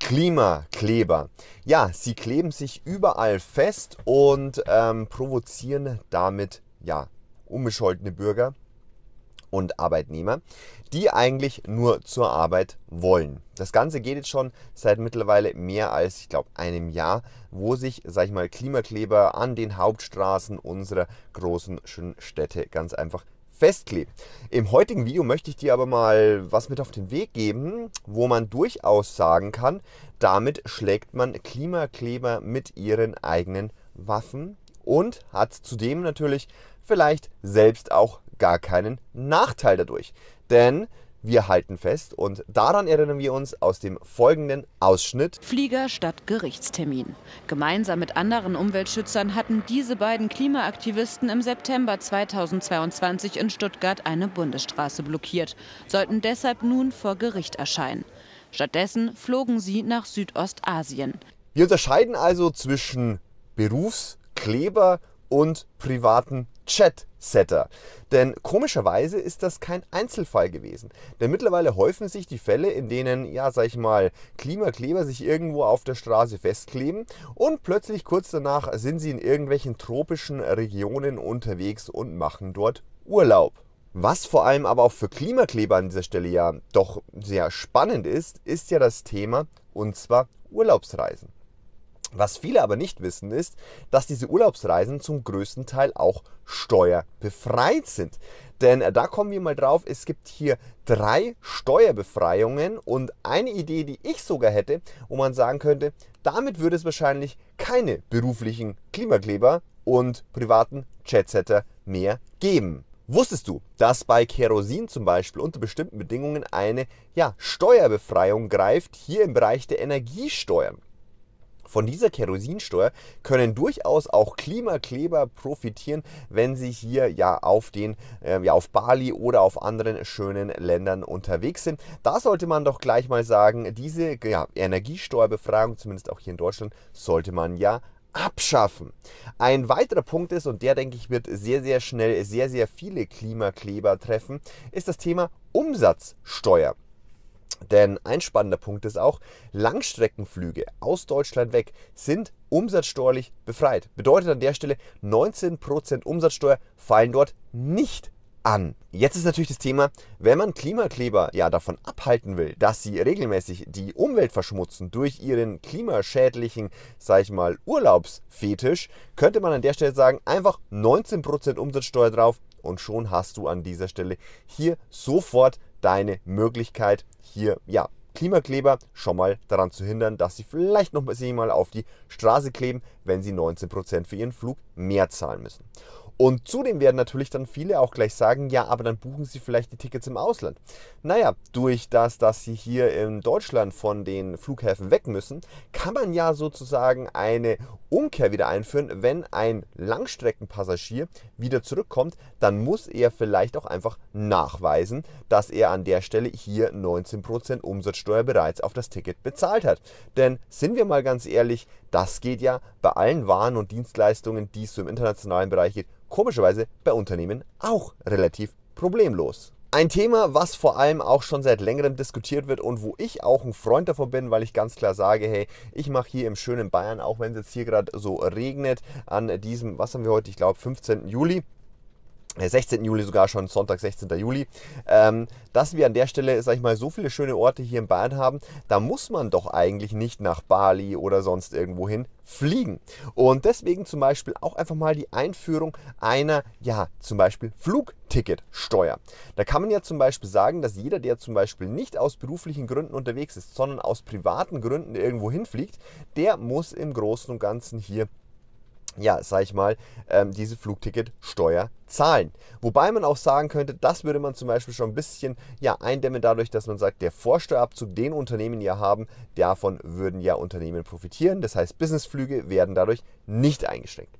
Klimakleber. Ja, sie kleben sich überall fest und ähm, provozieren damit ja unbescholtene Bürger und Arbeitnehmer, die eigentlich nur zur Arbeit wollen. Das Ganze geht jetzt schon seit mittlerweile mehr als, ich glaube, einem Jahr, wo sich, sag ich mal, Klimakleber an den Hauptstraßen unserer großen, schönen Städte ganz einfach festklebt. Im heutigen Video möchte ich dir aber mal was mit auf den Weg geben, wo man durchaus sagen kann, damit schlägt man Klimakleber mit ihren eigenen Waffen und hat zudem natürlich vielleicht selbst auch gar keinen Nachteil dadurch. Denn wir halten fest und daran erinnern wir uns aus dem folgenden Ausschnitt. Flieger statt Gerichtstermin. Gemeinsam mit anderen Umweltschützern hatten diese beiden Klimaaktivisten im September 2022 in Stuttgart eine Bundesstraße blockiert, sollten deshalb nun vor Gericht erscheinen. Stattdessen flogen sie nach Südostasien. Wir unterscheiden also zwischen Berufskleber und privaten Chat-Setter. Denn komischerweise ist das kein Einzelfall gewesen. Denn mittlerweile häufen sich die Fälle, in denen, ja, sag ich mal, Klimakleber sich irgendwo auf der Straße festkleben und plötzlich kurz danach sind sie in irgendwelchen tropischen Regionen unterwegs und machen dort Urlaub. Was vor allem aber auch für Klimakleber an dieser Stelle ja doch sehr spannend ist, ist ja das Thema und zwar Urlaubsreisen. Was viele aber nicht wissen ist, dass diese Urlaubsreisen zum größten Teil auch steuerbefreit sind. Denn äh, da kommen wir mal drauf, es gibt hier drei Steuerbefreiungen und eine Idee, die ich sogar hätte, wo man sagen könnte, damit würde es wahrscheinlich keine beruflichen Klimakleber und privaten Chatsetter mehr geben. Wusstest du, dass bei Kerosin zum Beispiel unter bestimmten Bedingungen eine ja, Steuerbefreiung greift, hier im Bereich der Energiesteuern? Von dieser Kerosinsteuer können durchaus auch Klimakleber profitieren, wenn sie hier ja auf den äh, ja auf Bali oder auf anderen schönen Ländern unterwegs sind. Da sollte man doch gleich mal sagen, diese ja, Energiesteuerbefragung, zumindest auch hier in Deutschland, sollte man ja abschaffen. Ein weiterer Punkt ist, und der denke ich wird sehr, sehr schnell sehr, sehr viele Klimakleber treffen, ist das Thema Umsatzsteuer. Denn ein spannender Punkt ist auch, Langstreckenflüge aus Deutschland weg sind umsatzsteuerlich befreit. Bedeutet an der Stelle, 19% Umsatzsteuer fallen dort nicht an. Jetzt ist natürlich das Thema, wenn man Klimakleber ja davon abhalten will, dass sie regelmäßig die Umwelt verschmutzen durch ihren klimaschädlichen, sag ich mal, Urlaubsfetisch, könnte man an der Stelle sagen, einfach 19% Umsatzsteuer drauf, und schon hast du an dieser Stelle hier sofort deine Möglichkeit, hier ja, Klimakleber schon mal daran zu hindern, dass sie vielleicht noch mal, mal auf die Straße kleben, wenn sie 19% für ihren Flug mehr zahlen müssen. Und zudem werden natürlich dann viele auch gleich sagen, ja, aber dann buchen sie vielleicht die Tickets im Ausland. Naja, durch das, dass sie hier in Deutschland von den Flughäfen weg müssen, kann man ja sozusagen eine Umkehr wieder einführen. Wenn ein Langstreckenpassagier wieder zurückkommt, dann muss er vielleicht auch einfach nachweisen, dass er an der Stelle hier 19% Umsatzsteuer bereits auf das Ticket bezahlt hat. Denn sind wir mal ganz ehrlich, das geht ja bei allen Waren und Dienstleistungen, die es so im internationalen Bereich geht, komischerweise bei Unternehmen auch relativ problemlos. Ein Thema, was vor allem auch schon seit längerem diskutiert wird und wo ich auch ein Freund davon bin, weil ich ganz klar sage, hey, ich mache hier im schönen Bayern, auch wenn es jetzt hier gerade so regnet, an diesem, was haben wir heute, ich glaube, 15. Juli, 16. Äh, Juli sogar schon, Sonntag, 16. Juli, ähm, dass wir an der Stelle, sag ich mal, so viele schöne Orte hier in Bayern haben, da muss man doch eigentlich nicht nach Bali oder sonst irgendwo hin fliegen. Und deswegen zum Beispiel auch einfach mal die Einführung einer, ja, zum Beispiel Flugticketsteuer. Da kann man ja zum Beispiel sagen, dass jeder, der zum Beispiel nicht aus beruflichen Gründen unterwegs ist, sondern aus privaten Gründen irgendwo hinfliegt, der muss im Großen und Ganzen hier ja, sag ich mal, ähm, diese Flugticketsteuer zahlen. Wobei man auch sagen könnte, das würde man zum Beispiel schon ein bisschen ja, eindämmen dadurch, dass man sagt, der Vorsteuerabzug, den Unternehmen ja haben, davon würden ja Unternehmen profitieren. Das heißt, Businessflüge werden dadurch nicht eingeschränkt.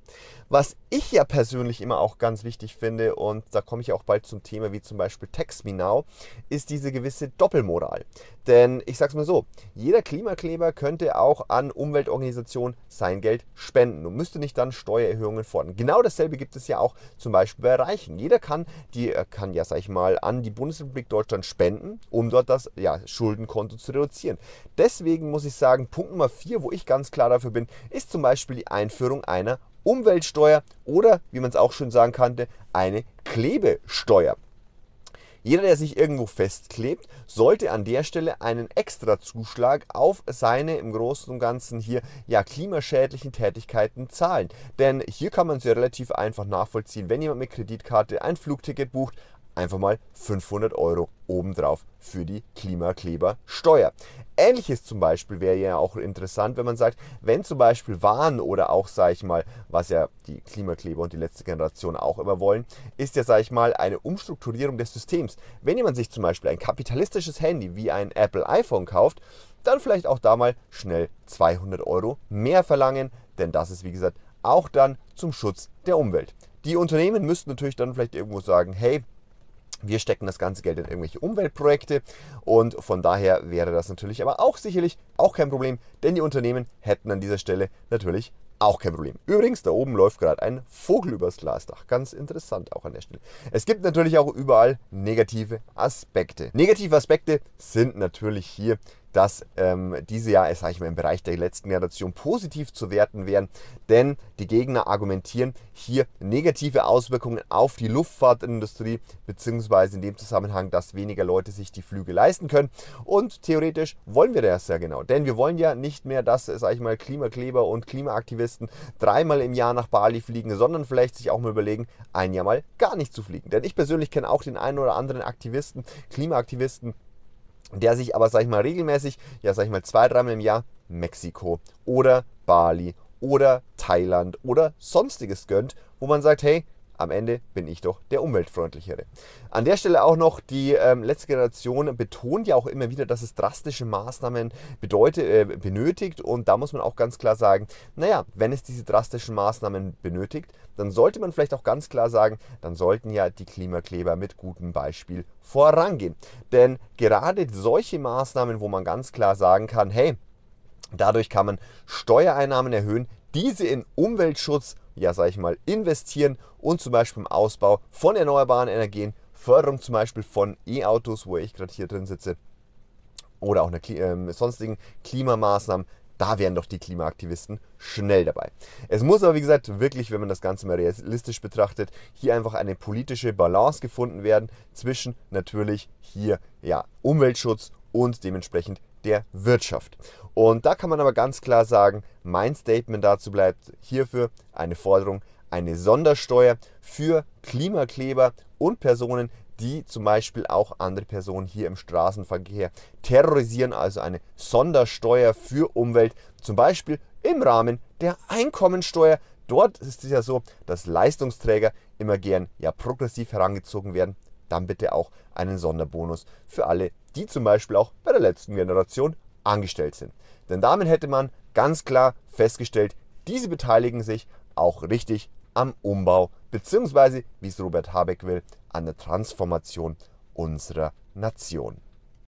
Was ich ja persönlich immer auch ganz wichtig finde, und da komme ich auch bald zum Thema wie zum Beispiel Text Me Now, ist diese gewisse Doppelmoral. Denn ich sag's mal so, jeder Klimakleber könnte auch an Umweltorganisationen sein Geld spenden und müsste nicht dann dann Steuererhöhungen fordern. Genau dasselbe gibt es ja auch zum Beispiel bei Reichen. Jeder kann, die, äh, kann ja, sag ich mal, an die Bundesrepublik Deutschland spenden, um dort das ja, Schuldenkonto zu reduzieren. Deswegen muss ich sagen, Punkt Nummer 4, wo ich ganz klar dafür bin, ist zum Beispiel die Einführung einer Umweltsteuer oder, wie man es auch schön sagen kannte, eine Klebesteuer. Jeder, der sich irgendwo festklebt, sollte an der Stelle einen extra Zuschlag auf seine im Großen und Ganzen hier ja klimaschädlichen Tätigkeiten zahlen. Denn hier kann man es ja relativ einfach nachvollziehen. Wenn jemand mit Kreditkarte ein Flugticket bucht, einfach mal 500 Euro obendrauf für die Klimaklebersteuer. Ähnliches zum Beispiel wäre ja auch interessant, wenn man sagt, wenn zum Beispiel Waren oder auch, sage ich mal, was ja die Klimakleber und die letzte Generation auch immer wollen, ist ja, sage ich mal, eine Umstrukturierung des Systems. Wenn jemand sich zum Beispiel ein kapitalistisches Handy wie ein Apple iPhone kauft, dann vielleicht auch da mal schnell 200 Euro mehr verlangen, denn das ist, wie gesagt, auch dann zum Schutz der Umwelt. Die Unternehmen müssten natürlich dann vielleicht irgendwo sagen, hey, wir stecken das ganze Geld in irgendwelche Umweltprojekte und von daher wäre das natürlich aber auch sicherlich auch kein Problem, denn die Unternehmen hätten an dieser Stelle natürlich auch kein Problem. Übrigens, da oben läuft gerade ein Vogel übers Glasdach. Ganz interessant auch an der Stelle. Es gibt natürlich auch überall negative Aspekte. Negative Aspekte sind natürlich hier dass ähm, diese ja, sage ich mal, im Bereich der letzten Generation positiv zu werten wären, denn die Gegner argumentieren hier negative Auswirkungen auf die Luftfahrtindustrie, beziehungsweise in dem Zusammenhang, dass weniger Leute sich die Flüge leisten können. Und theoretisch wollen wir das ja genau, denn wir wollen ja nicht mehr, dass, sage ich mal, Klimakleber und Klimaaktivisten dreimal im Jahr nach Bali fliegen, sondern vielleicht sich auch mal überlegen, ein Jahr mal gar nicht zu fliegen. Denn ich persönlich kenne auch den einen oder anderen Aktivisten, Klimaaktivisten, der sich aber, sag ich mal, regelmäßig, ja, sag ich mal, zwei, dreimal im Jahr Mexiko oder Bali oder Thailand oder sonstiges gönnt, wo man sagt, hey, am Ende bin ich doch der umweltfreundlichere. An der Stelle auch noch, die ähm, letzte Generation betont ja auch immer wieder, dass es drastische Maßnahmen bedeutet, äh, benötigt und da muss man auch ganz klar sagen, naja, wenn es diese drastischen Maßnahmen benötigt, dann sollte man vielleicht auch ganz klar sagen, dann sollten ja die Klimakleber mit gutem Beispiel vorangehen. Denn gerade solche Maßnahmen, wo man ganz klar sagen kann, hey, Dadurch kann man Steuereinnahmen erhöhen, diese in Umweltschutz, ja sage ich mal, investieren und zum Beispiel im Ausbau von erneuerbaren Energien, Förderung zum Beispiel von E-Autos, wo ich gerade hier drin sitze, oder auch eine, äh, sonstigen Klimamaßnahmen, da wären doch die Klimaaktivisten schnell dabei. Es muss aber, wie gesagt, wirklich, wenn man das Ganze mal realistisch betrachtet, hier einfach eine politische Balance gefunden werden zwischen natürlich hier ja, Umweltschutz und dementsprechend der Wirtschaft. Und da kann man aber ganz klar sagen, mein Statement dazu bleibt hierfür eine Forderung, eine Sondersteuer für Klimakleber und Personen, die zum Beispiel auch andere Personen hier im Straßenverkehr terrorisieren, also eine Sondersteuer für Umwelt, zum Beispiel im Rahmen der Einkommensteuer. Dort ist es ja so, dass Leistungsträger immer gern ja progressiv herangezogen werden. Dann bitte auch einen Sonderbonus für alle, die zum Beispiel auch bei der letzten Generation angestellt sind. Denn damit hätte man ganz klar festgestellt, diese beteiligen sich auch richtig am Umbau, beziehungsweise, wie es Robert Habeck will, an der Transformation unserer Nation.